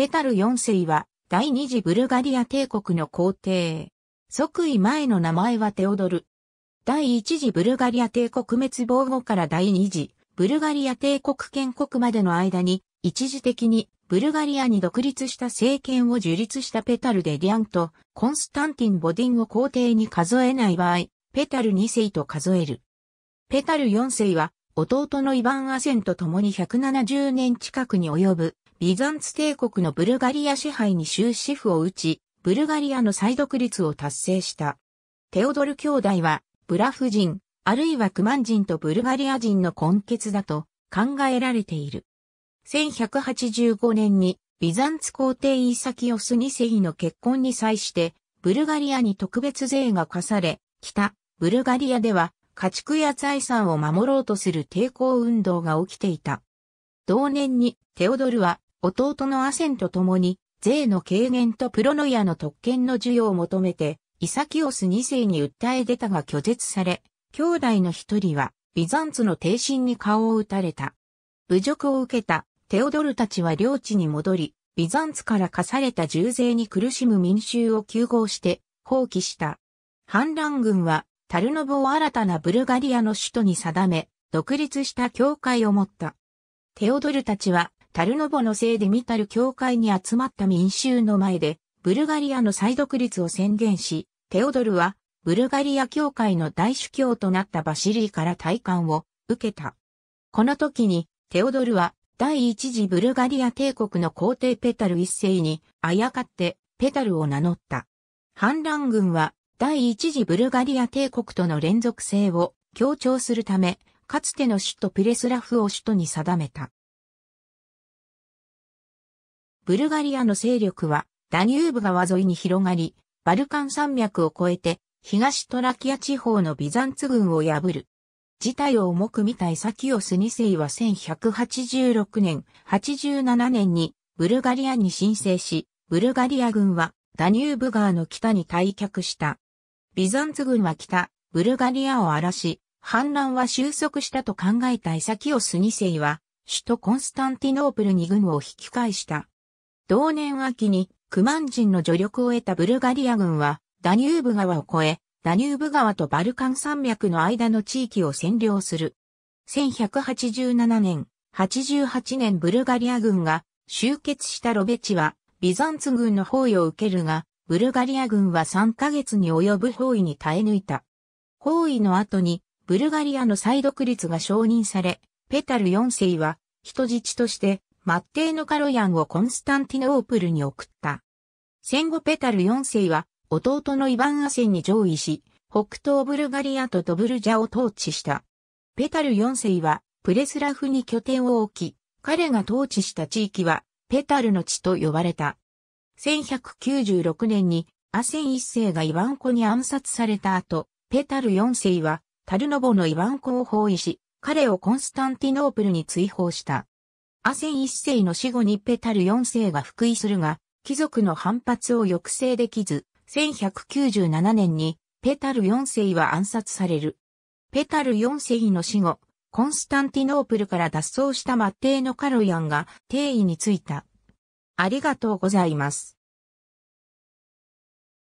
ペタル4世は、第二次ブルガリア帝国の皇帝。即位前の名前はテオドル。第一次ブルガリア帝国滅亡後から第二次ブルガリア帝国建国までの間に、一時的にブルガリアに独立した政権を樹立したペタルでディアンとコンスタンティン・ボディンを皇帝に数えない場合、ペタル2世と数える。ペタル4世は弟のイヴァン・アセンと共に170年近くに及ぶビザンツ帝国のブルガリア支配に終止符を打ち、ブルガリアの再独立を達成した。テオドル兄弟は、ブラフ人、あるいはクマン人とブルガリア人の根結だと考えられている。1185年に、ビザンツ皇帝イーサキオス2世の結婚に際して、ブルガリアに特別税が課され、北、ブルガリアでは、家畜や財産を守ろうとする抵抗運動が起きていた。同年に、テオドルは、弟のアセンと共に、税の軽減とプロノイアの特権の授与を求めて、イサキオス2世に訴え出たが拒絶され、兄弟の一人は、ビザンツの帝神に顔を打たれた。侮辱を受けた、テオドルたちは領地に戻り、ビザンツから課された重税に苦しむ民衆を休合して放棄した。反乱軍はタルノブを新たなブルガリアの首都に定め、独立した教会を持った。テオドルたちはタルノボのせいで見たる教会に集まった民衆の前で、ブルガリアの再独立を宣言し、テオドルは、ブルガリア教会の大主教となったバシリーから退感を受けた。この時に、テオドルは、第一次ブルガリア帝国の皇帝ペタル一世に、あやかって、ペタルを名乗った。反乱軍は、第一次ブルガリア帝国との連続性を強調するため、かつての首都プレスラフを首都に定めた。ブルガリアの勢力はダニューブ川沿いに広がり、バルカン山脈を越えて東トラキア地方のビザンツ軍を破る。事態を重く見たイサキオス2世は1186年、87年にブルガリアに申請し、ブルガリア軍はダニューブ川の北に退却した。ビザンツ軍は北、ブルガリアを荒らし、反乱は収束したと考えたイサキオス2世は、首都コンスタンティノープルに軍を引き返した。同年秋にクマン人の助力を得たブルガリア軍は、ダニューブ川を越え、ダニューブ川とバルカン山脈の間の地域を占領する。1187年、88年ブルガリア軍が集結したロベチは、ビザンツ軍の包囲を受けるが、ブルガリア軍は3ヶ月に及ぶ包囲に耐え抜いた。包囲の後に、ブルガリアの再独立が承認され、ペタル4世は人質としてマッテノ・カロヤンをコンスタンティノープルに送った。戦後ペタル4世は弟のイヴァン・アセンに上位し、北東ブルガリアとドブルジャを統治した。ペタル4世はプレスラフに拠点を置き、彼が統治した地域はペタルの地と呼ばれた。1196年にアセン1世がイワンコに暗殺された後、ペタル4世はタルノボのイワンコを包囲し、彼をコンスタンティノープルに追放した。アセン一世の死後にペタル四世が復位するが、貴族の反発を抑制できず、1197年にペタル四世は暗殺される。ペタル四世の死後、コンスタンティノープルから脱走したマッテーノ・カロヤンが定位についた。ありがとうございます。